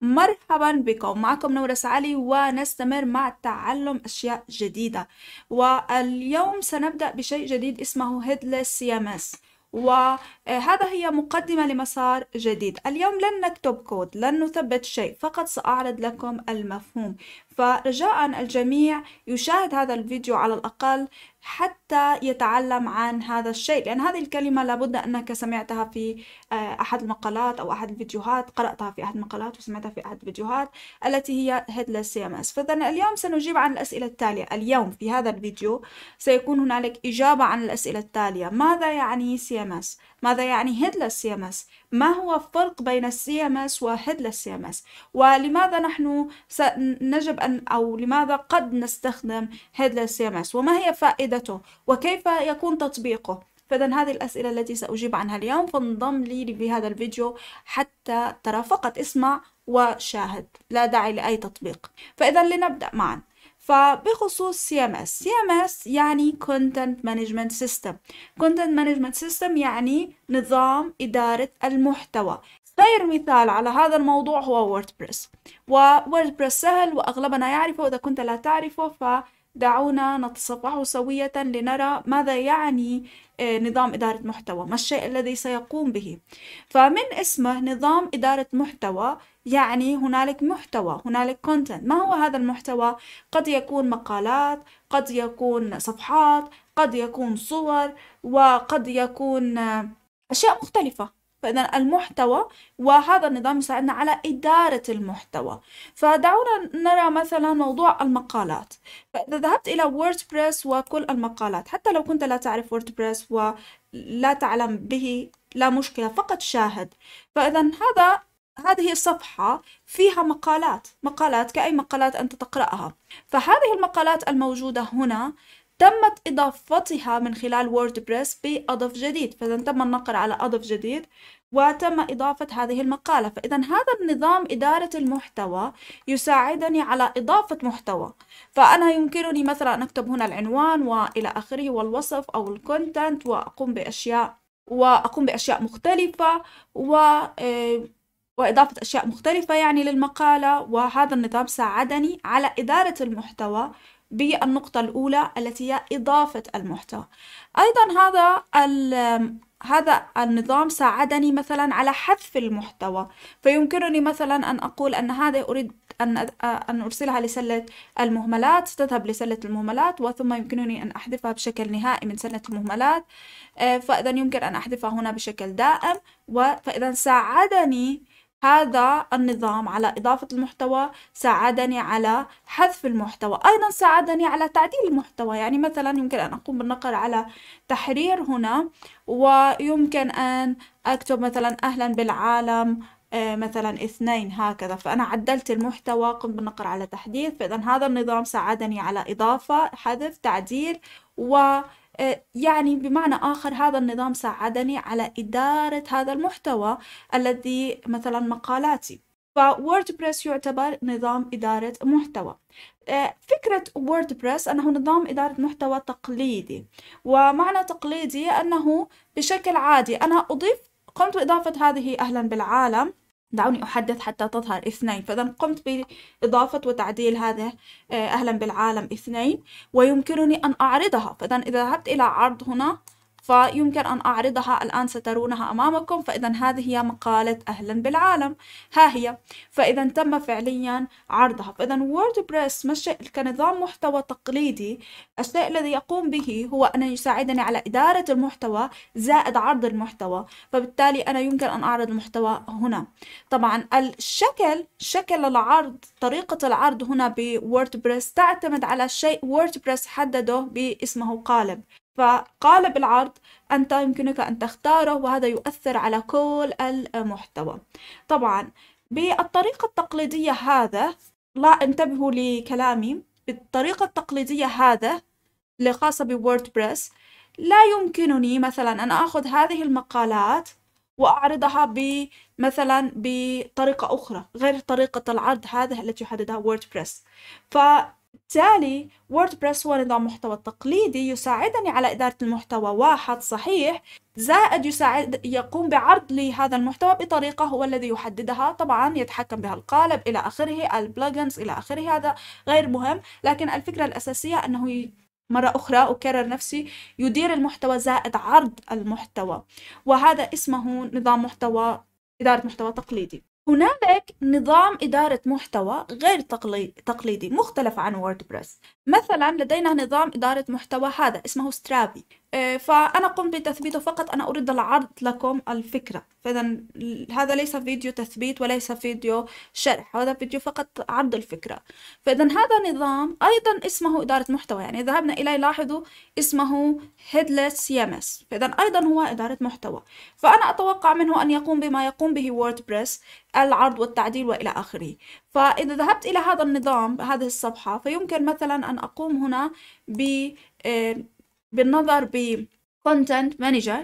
مرحبا بكم معكم نورس علي ونستمر مع تعلم أشياء جديدة واليوم سنبدأ بشيء جديد اسمه سي ام اس وهذا هي مقدمة لمسار جديد اليوم لن نكتب كود لن نثبت شيء فقط سأعرض لكم المفهوم فرجاء الجميع يشاهد هذا الفيديو على الأقل حتى يتعلم عن هذا الشيء لأن هذه الكلمة لابد أنك سمعتها في آه، أحد المقالات أو أحد الفيديوهات قرأتها في أحد المقالات وسمعتها في أحد الفيديوهات التي هي Headless CMS فإذا اليوم سنجيب عن الأسئلة التالية اليوم في هذا الفيديو سيكون هنالك إجابة عن الأسئلة التالية ماذا يعني CMS؟ ماذا يعني Headless CMS؟ ما هو الفرق بين السي ام اس سي ام اس ولماذا نحن نجب أن أو لماذا قد نستخدم ام اس وما هي فائدته وكيف يكون تطبيقه فإذا هذه الأسئلة التي سأجيب عنها اليوم فانضم لي في هذا الفيديو حتى ترى فقط اسمع وشاهد لا داعي لأي تطبيق فإذا لنبدأ معا فبخصوص ام اس يعني كونتنت مانجمنت سيستم كونتنت مانجمنت سيستم يعني نظام إدارة المحتوى غير مثال على هذا الموضوع هو ووردبريس ووردبريس سهل وأغلبنا يعرفه وإذا كنت لا تعرفه ف دعونا نتصفح سوية لنرى ماذا يعني آه، نظام إدارة محتوى ما الشيء الذي سيقوم به فمن اسمه نظام إدارة محتوى يعني هنالك محتوى هنالك كونتنت ما هو هذا المحتوى قد يكون مقالات قد يكون صفحات قد يكون صور وقد يكون آه، أشياء مختلفة فإذا المحتوى وهذا النظام يساعدنا على إدارة المحتوى فدعونا نرى مثلا موضوع المقالات فإذا ذهبت إلى ووردبريس وكل المقالات حتى لو كنت لا تعرف ووردبريس ولا تعلم به لا مشكلة فقط شاهد فإذا هذا هذه الصفحة فيها مقالات مقالات كأي مقالات أنت تقرأها فهذه المقالات الموجودة هنا تمت إضافتها من خلال ووردبريس بأضف جديد فإذا تم النقر على أضف جديد وتم إضافة هذه المقالة فإذا هذا النظام إدارة المحتوى يساعدني على إضافة محتوى فأنا يمكنني مثلا أن أكتب هنا العنوان وإلى آخره والوصف أو الكونتنت وأقوم بأشياء وأقوم بأشياء مختلفة و آه، وإضافة أشياء مختلفة يعني للمقالة وهذا النظام ساعدني على إدارة المحتوى بالنقطة الأولى التي هي إضافة المحتوى أيضا هذا هذا النظام ساعدني مثلا على حذف المحتوى فيمكنني مثلا أن أقول أن هذا أريد أن أن أرسلها لسلة المهملات تذهب لسلة المهملات وثم يمكنني أن أحذفها بشكل نهائي من سلة المهملات آه، فإذا يمكن أن أحذفها هنا بشكل دائم فإذا ساعدني هذا النظام على إضافة المحتوى ساعدني على حذف المحتوى أيضا ساعدني على تعديل المحتوى يعني مثلا يمكن أن أقوم بالنقر على تحرير هنا ويمكن أن أكتب مثلا أهلا بالعالم آه، مثلا اثنين هكذا فأنا عدلت المحتوى قمت بالنقر على تحديث فإذا هذا النظام ساعدني على إضافة حذف تعديل و آه، يعني بمعنى آخر هذا النظام ساعدني على إدارة هذا المحتوى الذي مثلا مقالاتي فووردبريس يعتبر نظام إدارة محتوى آه، فكرة ووردبريس أنه نظام إدارة محتوى تقليدي ومعنى تقليدي أنه بشكل عادي أنا أضيف قمت بإضافة هذه أهلا بالعالم دعوني أحدث حتى تظهر اثنين فإذا قمت بإضافة وتعديل هذا آه، أهلا بالعالم اثنين ويمكنني أن أعرضها فإذا إذا ذهبت إلى عرض هنا فيمكن أن أعرضها الآن سترونها أمامكم فإذا هذه هي مقالة أهلا بالعالم ها هي فإذا تم فعليا عرضها فإذا ووردبريس مش كنظام محتوى تقليدي الشيء الذي يقوم به هو أن يساعدني على إدارة المحتوى زائد عرض المحتوى فبالتالي أنا يمكن أن أعرض المحتوى هنا طبعا الشكل شكل العرض طريقة العرض هنا بووردبريس تعتمد على شيء ووردبريس حدده باسمه قالب فقال بالعرض أنت يمكنك أن تختاره وهذا يؤثر على كل المحتوى طبعا بالطريقة التقليدية هذا لا انتبهوا لكلامي بالطريقة التقليدية هذا الخاصة خاصة بووردبريس لا يمكنني مثلا أن أخذ هذه المقالات وأعرضها مثلا بطريقة أخرى غير طريقة العرض هذه التي يحددها ووردبريس ف بالتالي ووردبريس هو نظام محتوى تقليدي يساعدني على إدارة المحتوى واحد صحيح زائد يساعد يقوم بعرض لي هذا المحتوى بطريقة هو الذي يحددها طبعا يتحكم بها القالب إلى آخره البلجنز إلى آخره هذا غير مهم لكن الفكرة الأساسية أنه مرة أخرى أكرر نفسي يدير المحتوى زائد عرض المحتوى وهذا اسمه نظام محتوى إدارة محتوى تقليدي هنالك نظام إدارة محتوى غير تقليدي مختلف عن ووردبريس مثلا لدينا نظام إدارة محتوى هذا اسمه سترافي آه، فأنا قمت بتثبيته فقط أنا أريد العرض لكم الفكرة فإذا هذا ليس فيديو تثبيت وليس فيديو شرح هذا فيديو فقط عرض الفكرة فإذا هذا نظام أيضا اسمه إدارة محتوى يعني ذهبنا إليه لاحظوا اسمه Headless CMS فإذا أيضا هو إدارة محتوى فأنا أتوقع منه أن يقوم بما يقوم به ووردبريس العرض والتعديل وإلى آخره فإذا ذهبت إلى هذا النظام هذه الصفحة فيمكن مثلا أن أقوم هنا ب آه، بالنظر ب content manager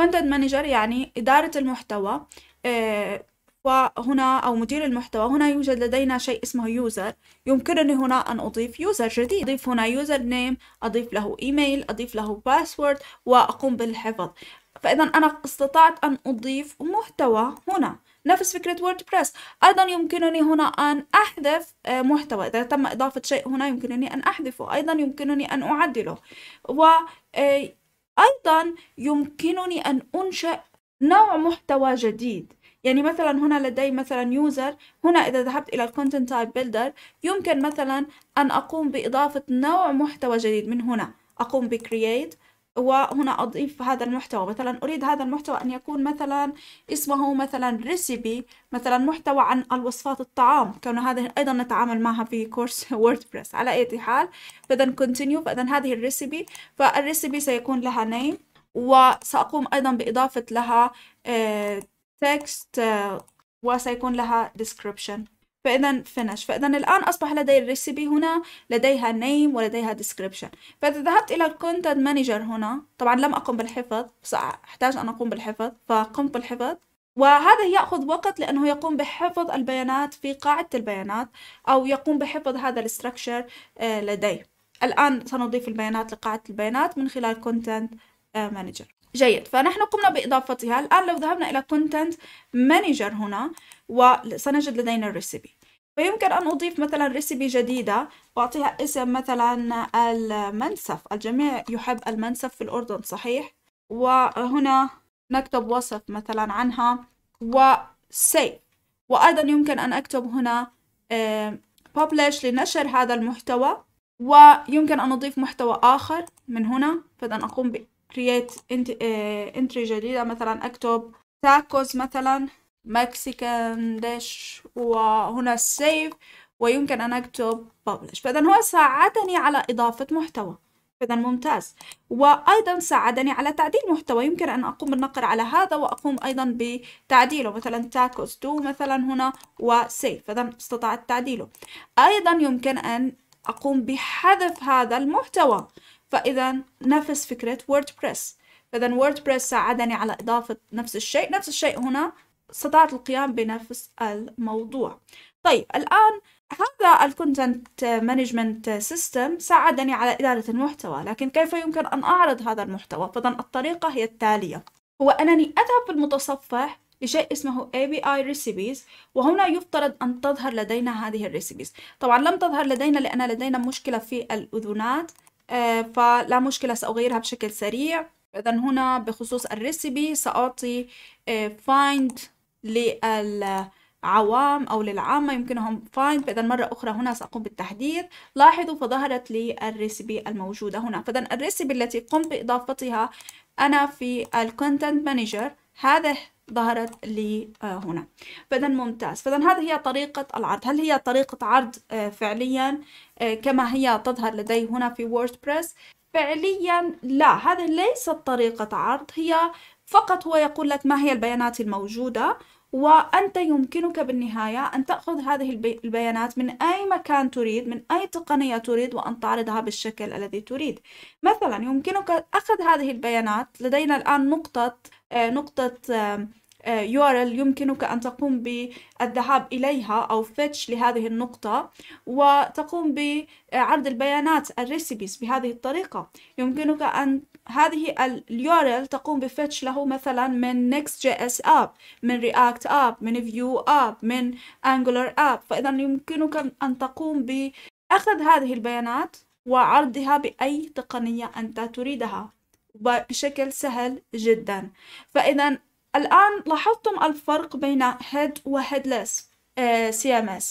content manager يعني إدارة المحتوى آه، وهنا أو مدير المحتوى هنا يوجد لدينا شيء اسمه يوزر يمكنني هنا أن أضيف يوزر جديد أضيف هنا يوزر نيم أضيف له إيميل أضيف له باسورد وأقوم بالحفظ فإذا أنا استطعت أن أضيف محتوى هنا نفس فكرة ووردبريس أيضا يمكنني هنا أن أحذف آه، محتوى إذا تم إضافة شيء هنا يمكنني أن أحذفه أيضا يمكنني أن أعدله وأيضا آه، يمكنني أن أنشأ نوع محتوى جديد يعني مثلا هنا لدي مثلا يوزر هنا إذا ذهبت إلى الكونتنت تايب بيلدر يمكن مثلا أن أقوم بإضافة نوع محتوى جديد من هنا أقوم بكرييت وهنا أضيف هذا المحتوى مثلا أريد هذا المحتوى أن يكون مثلا اسمه مثلا ريسيبي مثلا محتوى عن الوصفات الطعام كون هذه أيضا نتعامل معها في كورس ووردبريس على أي حال فإذا كونتينيو فإذا هذه الريسيبي فالريسيبي سيكون لها نيم وسأقوم أيضا بإضافة لها تكست آه، آه، وسيكون لها ديسكريبشن فإذا فينش فإذا الآن أصبح لدي الريسيبي هنا لديها نيم ولديها description فإذا ذهبت إلى الكونتنت مانجر هنا طبعا لم أقم بالحفظ بس أحتاج أن أقوم بالحفظ فقمت بالحفظ وهذا يأخذ وقت لأنه يقوم بحفظ البيانات في قاعدة البيانات أو يقوم بحفظ هذا الاستراكشر آه، لديه الآن سنضيف البيانات لقاعدة البيانات من خلال كونتنت مانجر آه، جيد فنحن قمنا بإضافتها الآن لو ذهبنا إلى Content Manager هنا وسنجد لدينا الريسيبي فيمكن أن أضيف مثلا ريسيبي جديدة وأعطيها اسم مثلا المنسف الجميع يحب المنسف في الأردن صحيح وهنا نكتب وصف مثلا عنها وسيف وأيضا يمكن أن أكتب هنا publish لنشر هذا المحتوى ويمكن أن أضيف محتوى آخر من هنا فإذا أقوم create entry eh, جديدة مثلا أكتب تاكوز مثلا مكسيكان ديش وهنا السيف ويمكن أن أكتب publish فإذا هو ساعدني على إضافة محتوى فإذا ممتاز وأيضا ساعدني على تعديل محتوى يمكن أن أقوم بالنقر على هذا وأقوم أيضا بتعديله مثلا تاكوز تو مثلا هنا وسيف فإذا استطعت تعديله أيضا يمكن أن أقوم بحذف هذا المحتوى فإذا نفس فكرة ووردبريس فإذا ووردبريس ساعدني على إضافة نفس الشيء نفس الشيء هنا استطعت القيام بنفس الموضوع طيب الآن هذا الكونتنت مانجمنت سيستم ساعدني على إدارة المحتوى لكن كيف يمكن أن أعرض هذا المحتوى فإذا الطريقة هي التالية هو أنني أذهب في المتصفح لشيء اسمه ABI Recipes وهنا يفترض أن تظهر لدينا هذه الريسيبيز طبعا لم تظهر لدينا لأن لدينا مشكلة في الأذونات آه، فلا مشكلة سأغيرها بشكل سريع إذا هنا بخصوص الريسيبي سأعطي آه، find لل عوام أو للعامة يمكنهم find فإذا مرة أخرى هنا سأقوم بالتحديد لاحظوا فظهرت لي الريسبي الموجودة هنا فإذا الريسبي التي قمت بإضافتها أنا في الكونتنت مانجر هذا ظهرت لي آه، هنا فإذا ممتاز فإذا هذه هي طريقة العرض هل هي طريقة عرض آه، فعليا آه، كما هي تظهر لدي هنا في ووردبريس فعليا لا هذه ليست طريقة عرض هي فقط هو يقول لك ما هي البيانات الموجودة وأنت يمكنك بالنهاية أن تأخذ هذه البيانات من أي مكان تريد من أي تقنية تريد وأن تعرضها بالشكل الذي تريد مثلا يمكنك أخذ هذه البيانات لدينا الآن نقطة آه، نقطة URL آه، يمكنك أن تقوم بالذهاب إليها أو فتش لهذه النقطة وتقوم بعرض البيانات الريسبيز بهذه الطريقة يمكنك أن هذه اليورل تقوم بفتش له مثلا من Next.js app من React app من فيو app من Angular app فإذا يمكنك أن تقوم بأخذ هذه البيانات وعرضها بأي تقنية أنت تريدها بشكل سهل جدا فإذا الآن لاحظتم الفرق بين head و headless آه، CMS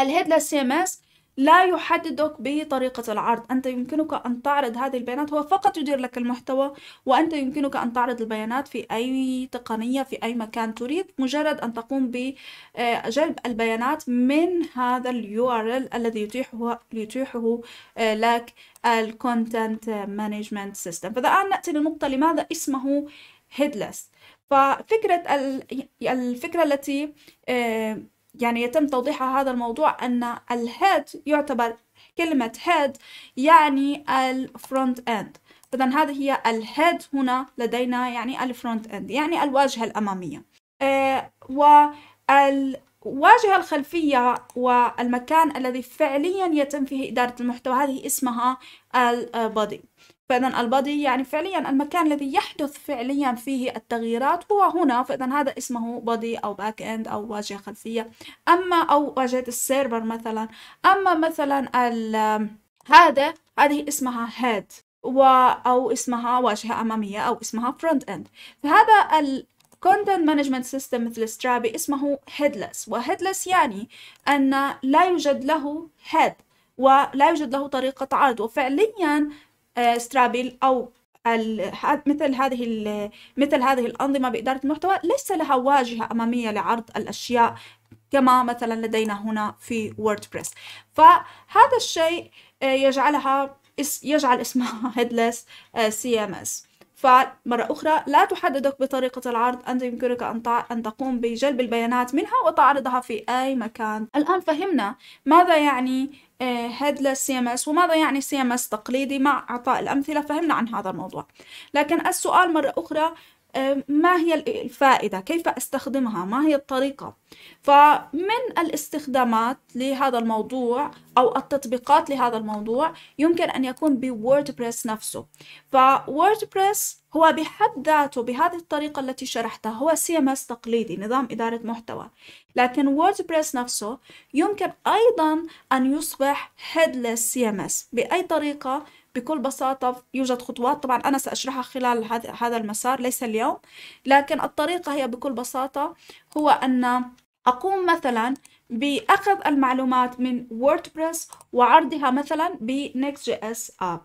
الheadless CMS لا يحددك بطريقة العرض أنت يمكنك أن تعرض هذه البيانات هو فقط يدير لك المحتوى وأنت يمكنك أن تعرض البيانات في أي تقنية في أي مكان تريد مجرد أن تقوم بجلب آه، البيانات من هذا الـ URL الذي يتيحه يتيحه آه، لك Content Management System فالآن نأتي للنقطة لماذا اسمه هيدلس ففكرة الفكرة التي آه، يعني يتم توضيحها هذا الموضوع أن الهيد يعتبر كلمة هيد يعني الفرونت اند إذا هذه هي الهيد هنا لدينا يعني الفرونت اند يعني الواجهة الأمامية آه، و واجهة الخلفية والمكان الذي فعليا يتم فيه إدارة المحتوى هذه اسمها البادي فإذا البادي يعني فعليا المكان الذي يحدث فعليا فيه التغييرات هو هنا فإذا هذا اسمه بادي أو باك إند أو واجهة خلفية أما أو واجهة السيرفر مثلا أما مثلا ال هذا هذه اسمها هيد و أو اسمها واجهة أمامية أو اسمها فرونت إند فهذا كونتنت مانجمنت سيستم مثل سترابي اسمه هيدلس وهيدلس يعني أن لا يوجد له هيد ولا يوجد له طريقة عرض وفعليا سترابي آه، أو مثل هذه مثل هذه الأنظمة بإدارة المحتوى ليس لها واجهة أمامية لعرض الأشياء كما مثلا لدينا هنا في ووردبريس فهذا الشيء آه، يجعلها يجعل اسمها هيدلس سي ام اس فمرة أخرى لا تحددك بطريقة العرض أنت يمكنك أن, أن تقوم بجلب البيانات منها وتعرضها في أي مكان الآن فهمنا ماذا يعني هيدلس سي ام اس وماذا يعني سي ام اس تقليدي مع اعطاء الامثله فهمنا عن هذا الموضوع لكن السؤال مره اخرى ما هي الفائدة كيف أستخدمها ما هي الطريقة فمن الاستخدامات لهذا الموضوع أو التطبيقات لهذا الموضوع يمكن أن يكون بووردبريس نفسه فووردبريس هو بحد ذاته بهذه الطريقة التي شرحتها هو CMS تقليدي نظام إدارة محتوى لكن ووردبريس نفسه يمكن أيضا أن يصبح headless CMS بأي طريقة بكل بساطة يوجد خطوات طبعا أنا سأشرحها خلال هذا المسار ليس اليوم لكن الطريقة هي بكل بساطة هو أن أقوم مثلا بأخذ المعلومات من ووردبريس وعرضها مثلا بنكست جي اس اب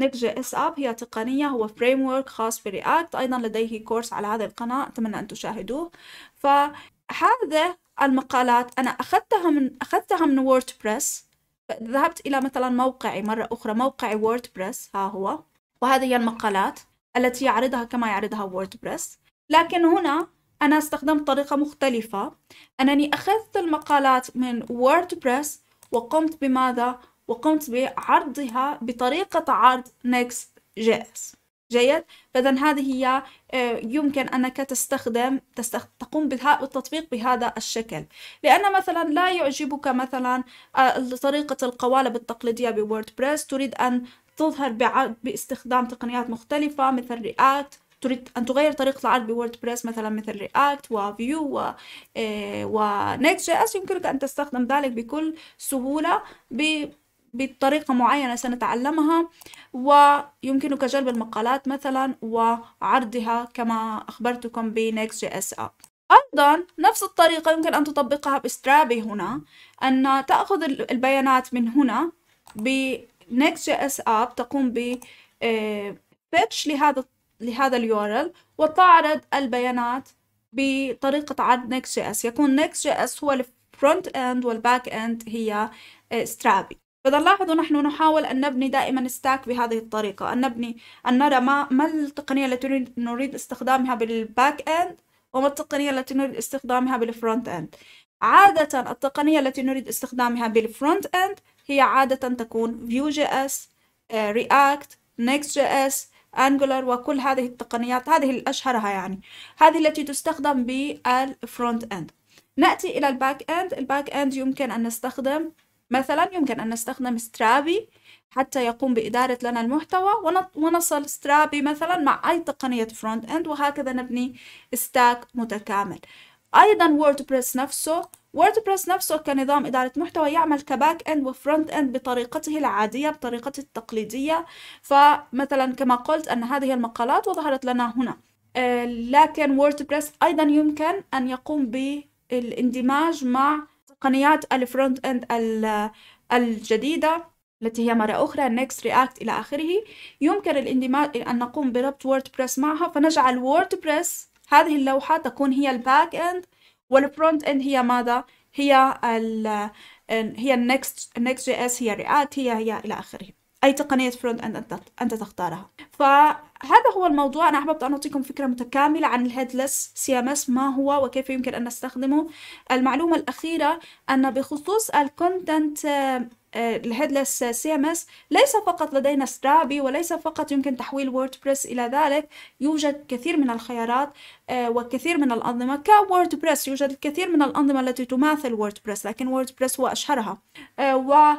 نكست جي اس اب هي تقنية هو فريم ورك خاص برياكت أيضا لديه كورس على هذه القناة أتمنى أن تشاهدوه فهذه المقالات أنا أخذتها من أخذتها من ووردبريس ذهبت إلى مثلا موقعي مرة أخرى موقعي ووردبريس ها هو وهذه هي المقالات التي يعرضها كما يعرضها ووردبريس لكن هنا أنا استخدمت طريقة مختلفة أنني أخذت المقالات من ووردبريس وقمت بماذا؟ وقمت بعرضها بطريقة عرض اس جيد فاذا هذه هي آه، يمكن انك تستخدم تقوم بالتطبيق بهذا الشكل لان مثلا لا يعجبك مثلا آه، طريقه القوالب التقليديه بووردبريس تريد ان تظهر باستخدام تقنيات مختلفه مثل رياكت تريد أن تغير طريقة العرض بووردبريس مثلا مثل رياكت وفيو و ونكست جي اس يمكنك أن تستخدم ذلك بكل سهولة ب بطريقة معينة سنتعلمها ويمكنك جلب المقالات مثلا وعرضها كما أخبرتكم بـ جي اس اب أيضا نفس الطريقة يمكن أن تطبقها بسترابي هنا أن تأخذ البيانات من هنا بـ جي اس اب تقوم ب آه، fetch لهذا لهذا اليورل وتعرض البيانات بطريقة عرض نيكست جي اس يكون نيكست جي اس هو الفرونت اند والباك اند هي سترابي آه، فإذا لاحظوا نحن نحاول أن نبني دائما ستاك بهذه الطريقة أن نبني أن نرى ما, ما التقنية التي نريد استخدامها بالباك أند وما التقنية التي نريد استخدامها بالفرونت أند عادة التقنية التي نريد استخدامها بالفرونت أند هي عادة تكون Vue.js, آه، React, Next.js, Angular وكل هذه التقنيات هذه الأشهرها يعني هذه التي تستخدم بالفرونت أند نأتي إلى الباك أند الباك أند يمكن أن نستخدم مثلا يمكن أن نستخدم سترابي حتى يقوم بإدارة لنا المحتوى ونصل سترابي مثلا مع أي تقنية فرونت إند وهكذا نبني ستاك متكامل أيضا ووردبريس نفسه ووردبريس نفسه كنظام إدارة محتوى يعمل كباك إند وفرونت إند بطريقته العادية بطريقته التقليدية فمثلا كما قلت أن هذه المقالات وظهرت لنا هنا آه، لكن ووردبريس أيضا يمكن أن يقوم بالاندماج مع تقنيات الفرونت اند الجديدة التي هي مرة أخرى Next React إلى آخره يمكن الاندماج أن نقوم بربط ووردبريس معها فنجعل ووردبريس هذه اللوحة تكون هي الباك إند والفرونت إند هي ماذا؟ هي ال هي النكست النكست جي اس هي رياكت هي هي إلى آخره أي تقنية فرونت أند أنت تختارها فهذا هو الموضوع أنا أحببت أن أعطيكم فكرة متكاملة عن الهيدلس سي ام اس ما هو وكيف يمكن أن نستخدمه المعلومة الأخيرة أن بخصوص الكونتنت آه، الهيدلس سي ام اس ليس فقط لدينا سترابي وليس فقط يمكن تحويل ووردبريس الى ذلك يوجد كثير من الخيارات آه، وكثير من الانظمه كووردبريس يوجد الكثير من الانظمه التي تماثل ووردبريس لكن ووردبريس هو اشهرها آه، و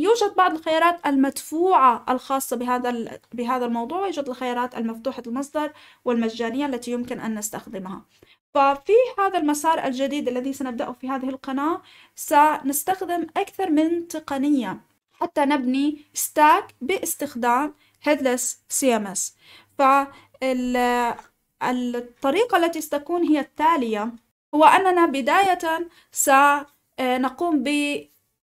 يوجد بعض الخيارات المدفوعة الخاصة بهذا بهذا الموضوع ويوجد الخيارات المفتوحة المصدر والمجانية التي يمكن أن نستخدمها ففي هذا المسار الجديد الذي سنبدأه في هذه القناة سنستخدم أكثر من تقنية حتى نبني ستاك باستخدام هيدلس سي ام اس فالطريقة التي ستكون هي التالية هو أننا بداية سنقوم ب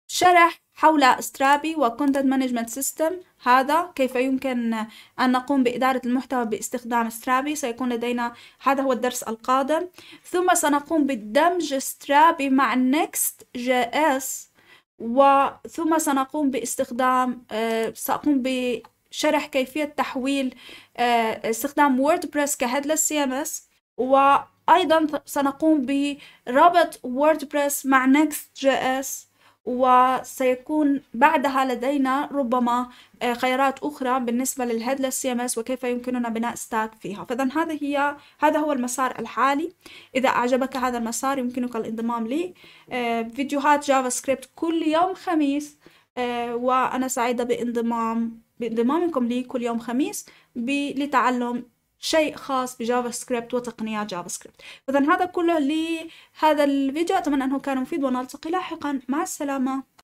شرح حول سترابي وكونتنت مانجمنت سيستم هذا كيف يمكن أن نقوم بإدارة المحتوى باستخدام سترابي سيكون لدينا هذا هو الدرس القادم ثم سنقوم بدمج سترابي مع نيكست جي اس وثم سنقوم باستخدام آه، سأقوم بشرح كيفية تحويل آه، استخدام ووردبريس كهيدلس سي ام اس وأيضا سنقوم بربط ووردبريس مع نيكست جي اس وسيكون بعدها لدينا ربما آه، خيارات أخرى بالنسبة للهيدلس سي ام اس وكيف يمكننا بناء ستاك فيها فإذا هذا هي هذا هو المسار الحالي إذا أعجبك هذا المسار يمكنك الانضمام لي آه، فيديوهات جافا سكريبت كل يوم خميس آه، وأنا سعيدة بانضمام بانضمامكم لي كل يوم خميس لتعلم شيء خاص بجافا سكريبت وتقنيات جافا سكريبت إذا هذا كله لهذا الفيديو أتمنى أنه كان مفيد ونلتقي لاحقا مع السلامة